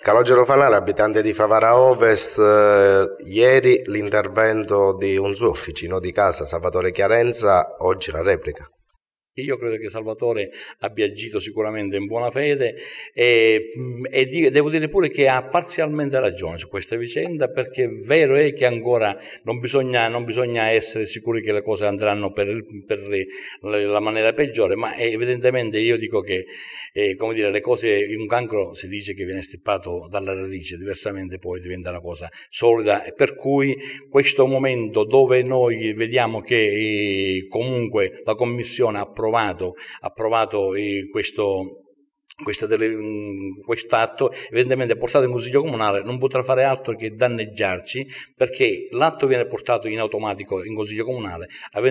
Calogero Fanale, abitante di Favara Ovest, eh, ieri l'intervento di un suo officino di casa, Salvatore Chiarenza, oggi la replica. Io credo che Salvatore abbia agito sicuramente in buona fede e, mm, e di, devo dire pure che ha parzialmente ragione su questa vicenda perché è vero è eh, che ancora non bisogna, non bisogna essere sicuri che le cose andranno per, per, la maniera peggiore, ma eh, evidentemente io dico che eh, come dire, le cose, un cancro si dice che viene stippato dalla radice, diversamente poi diventa una cosa solida, per cui questo momento dove noi vediamo che eh, comunque la Commissione ha approvato approvato, approvato eh, questo, Mm, questo atto evidentemente portato in consiglio comunale non potrà fare altro che danneggiarci perché l'atto viene portato in automatico in consiglio comunale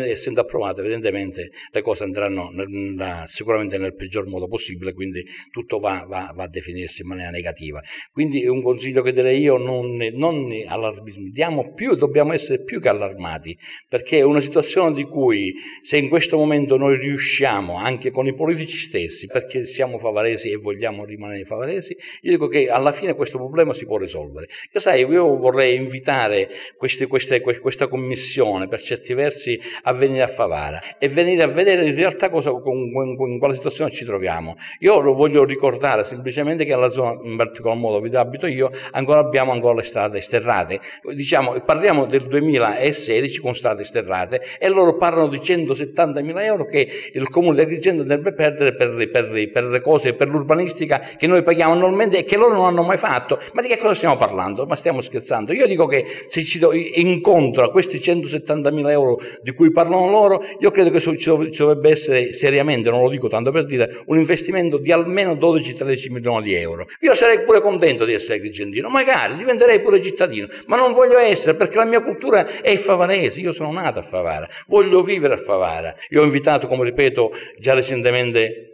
essendo approvato evidentemente le cose andranno nella, sicuramente nel peggior modo possibile quindi tutto va, va, va, a definirsi in maniera negativa quindi è un consiglio che direi io non, non allarmismo diamo più dobbiamo essere più che allarmati perché è una situazione di cui se in questo momento noi riusciamo anche con i politici stessi perché siamo favorevoli favaresi e vogliamo rimanere favaresi, io dico che alla fine questo problema si può risolvere. Io sai, io vorrei invitare queste, queste, questa commissione per certi versi a venire a Favara e venire a vedere in realtà cosa, con, con, con quale situazione ci troviamo. Io lo voglio ricordare semplicemente che alla zona, in particolar modo dove abito io, ancora abbiamo ancora le strade sterrate. Diciamo, parliamo del 2016 con strade sterrate e loro parlano di 170 mila euro che il comune di Agrigento dovrebbe perdere per, per, per le cose, per per l'urbanistica che noi paghiamo annualmente e che loro non hanno mai fatto. Ma di che cosa stiamo parlando? Ma stiamo scherzando. Io dico che se ci do, incontro a questi 170.000 euro di cui parlano loro, io credo che ci dovrebbe essere seriamente, non lo dico tanto per dire, un investimento di almeno 12-13 milioni di euro. Io sarei pure contento di essere agrigentino, magari diventerei pure cittadino, ma non voglio essere perché la mia cultura è favarese, io sono nato a Favara, voglio vivere a Favara. Io ho invitato, come ripeto, già recentemente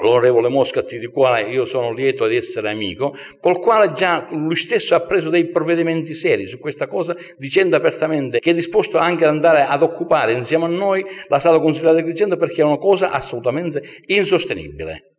l'onorevole Moscati, di quale io sono lieto di essere amico, col quale già lui stesso ha preso dei provvedimenti seri su questa cosa, dicendo apertamente che è disposto anche ad andare ad occupare insieme a noi la sala consigliata di Crescendo perché è una cosa assolutamente insostenibile.